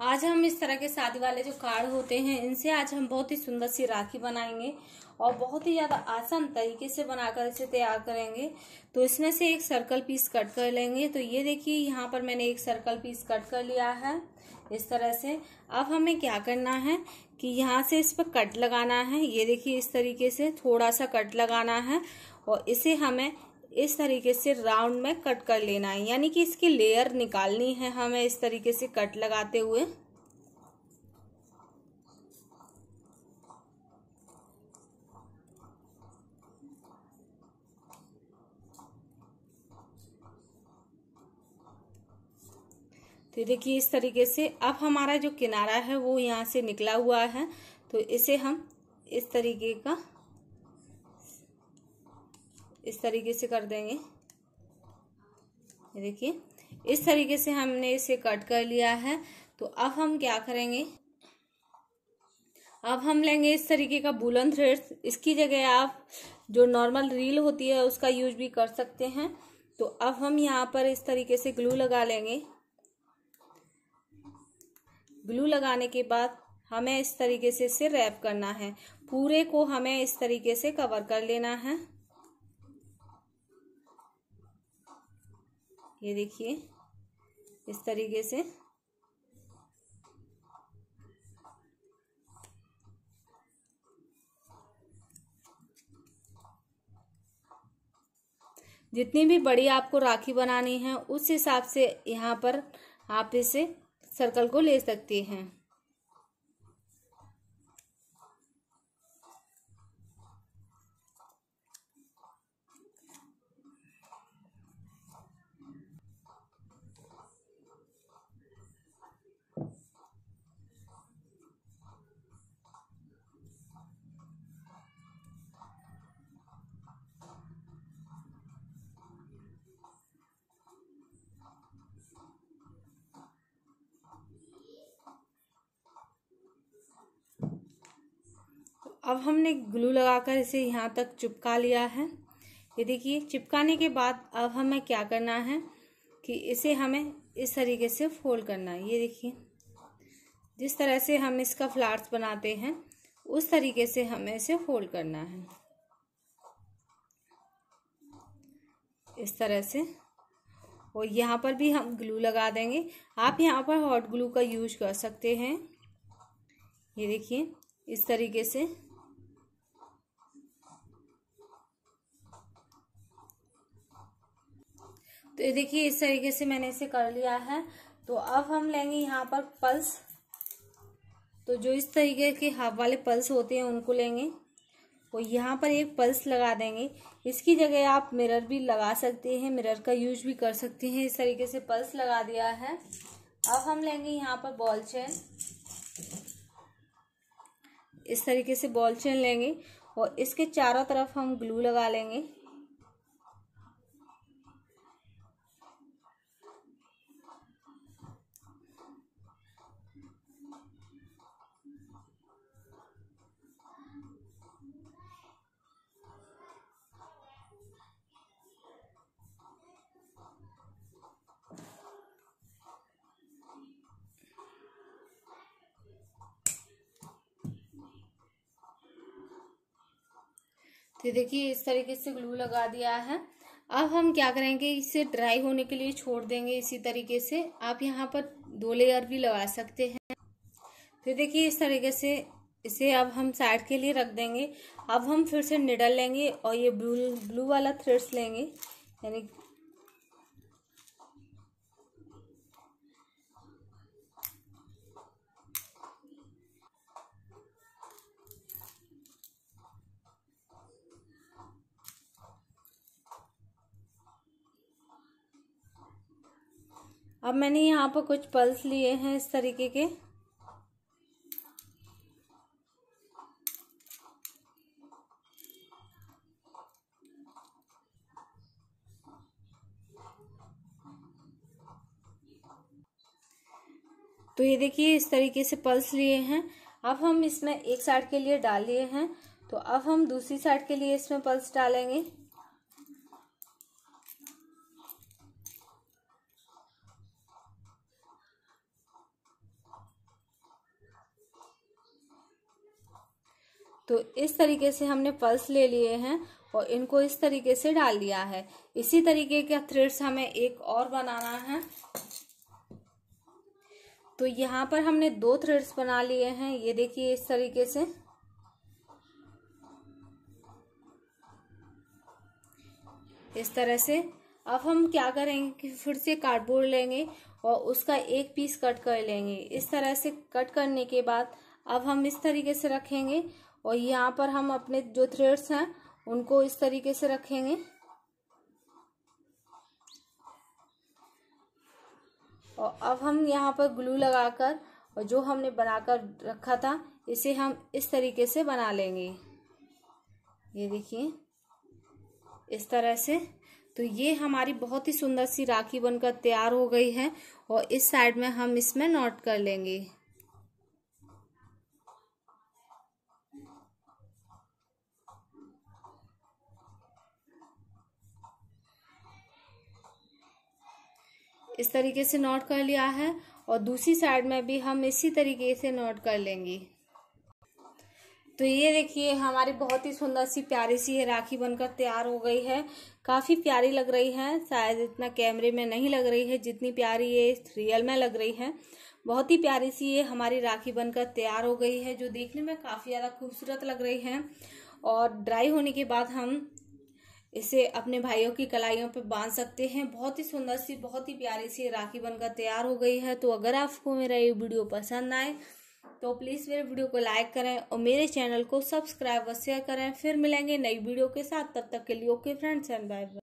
आज हम इस तरह के शादी वाले जो कार्ड होते हैं इनसे आज हम बहुत ही सुंदर सी राखी बनाएंगे और बहुत ही ज़्यादा आसान तरीके से बनाकर इसे तैयार करेंगे तो इसमें से एक सर्कल पीस कट कर लेंगे तो ये देखिए यहाँ पर मैंने एक सर्कल पीस कट कर लिया है इस तरह से अब हमें क्या करना है कि यहाँ से इस पर कट लगाना है ये देखिए इस तरीके से थोड़ा सा कट लगाना है और इसे हमें इस तरीके से राउंड में कट कर लेना है यानी कि इसकी लेयर निकालनी है हमें इस तरीके से कट लगाते हुए तो देखिए इस तरीके से अब हमारा जो किनारा है वो यहाँ से निकला हुआ है तो इसे हम इस तरीके का इस तरीके से कर देंगे देखिए इस तरीके से हमने इसे कट कर लिया है तो अब हम क्या करेंगे अब हम लेंगे इस तरीके का बुलंद थ्रेड इसकी जगह आप जो नॉर्मल रील होती है उसका यूज भी कर सकते हैं तो अब हम यहाँ पर इस तरीके से ग्लू लगा लेंगे ग्लू लगाने के बाद हमें इस तरीके से इसे रैप करना है पूरे को हमें इस तरीके से कवर कर लेना है ये देखिए इस तरीके से जितनी भी बड़ी आपको राखी बनानी है उस हिसाब से यहाँ पर आप इसे सर्कल को ले सकती हैं अब हमने ग्लू लगाकर इसे यहाँ तक चिपका लिया है ये देखिए चिपकाने के बाद अब हमें क्या करना है कि इसे हमें इस तरीके से फोल्ड करना है ये देखिए जिस तरह से हम इसका फ्लावर्स बनाते हैं उस तरीके से हमें इसे फोल्ड करना है इस तरह से और यहाँ पर भी हम ग्लू लगा देंगे आप यहाँ पर हॉट ग्लू का यूज कर सकते हैं ये देखिए इस तरीके से तो देखिए इस तरीके से मैंने इसे कर लिया है तो अब हम लेंगे यहाँ पर पल्स तो जो इस तरीके के हाफ वाले पल्स होते हैं उनको लेंगे और यहाँ पर एक पल्स लगा देंगे इसकी जगह आप मिरर भी लगा सकते हैं मिरर का यूज भी कर सकते हैं इस तरीके से पल्स लगा दिया है अब हम लेंगे यहाँ पर बॉल चेन इस तरीके से बॉल चेन लेंगे और इसके चारों तरफ हम ग्लू लगा लेंगे तो देखिए इस तरीके से ग्लू लगा दिया है अब हम क्या करेंगे इसे ड्राई होने के लिए छोड़ देंगे इसी तरीके से आप यहाँ पर दो लेयर भी लगा सकते हैं तो देखिए इस तरीके से इसे अब हम साइड के लिए रख देंगे अब हम फिर से निडल लेंगे और ये ब्लू ब्लू वाला थ्रेड्स लेंगे यानी अब मैंने यहाँ पर कुछ पल्स लिए हैं इस तरीके के तो ये देखिए इस तरीके से पल्स लिए हैं अब हम इसमें एक साइड के लिए डाल लिए हैं तो अब हम दूसरी साइड के लिए इसमें पल्स डालेंगे तो इस तरीके से हमने पल्स ले लिए हैं और इनको इस तरीके से डाल दिया है इसी तरीके का थ्रेड्स हमें एक और बनाना है तो यहाँ पर हमने दो थ्रेड्स बना लिए हैं ये देखिए इस तरीके से इस तरह से अब हम क्या करेंगे कि फिर से कार्डबोर्ड लेंगे और उसका एक पीस कट कर लेंगे इस तरह से कट करने के बाद अब हम इस तरीके से रखेंगे और यहाँ पर हम अपने जो थ्रेड्स हैं उनको इस तरीके से रखेंगे और अब हम यहाँ पर ग्लू लगाकर और जो हमने बनाकर रखा था इसे हम इस तरीके से बना लेंगे ये देखिए इस तरह से तो ये हमारी बहुत ही सुंदर सी राखी बनकर तैयार हो गई है और इस साइड में हम इसमें नोट कर लेंगे इस तरीके से नॉट कर लिया है और दूसरी साइड में भी हम इसी तरीके से नॉट कर लेंगे तो ये देखिए हमारी बहुत ही सुंदर सी प्यारी सी ये राखी बनकर तैयार हो गई है काफ़ी प्यारी लग रही है शायद इतना कैमरे में नहीं लग रही है जितनी प्यारी ये रियल में लग रही है बहुत ही प्यारी सी ये हमारी राखी बनकर तैयार हो गई है जो देखने में काफ़ी ज़्यादा खूबसूरत लग रही है और ड्राई होने के बाद हम इसे अपने भाइयों की कलाइयों पर बांध सकते हैं बहुत ही सुंदर सी बहुत ही प्यारी सी राखी बनकर तैयार हो गई है तो अगर आपको मेरा ये वीडियो पसंद आए तो प्लीज़ मेरे वीडियो को लाइक करें और मेरे चैनल को सब्सक्राइब और शेयर करें फिर मिलेंगे नई वीडियो के साथ तब तक के लिए okay friends and bye bye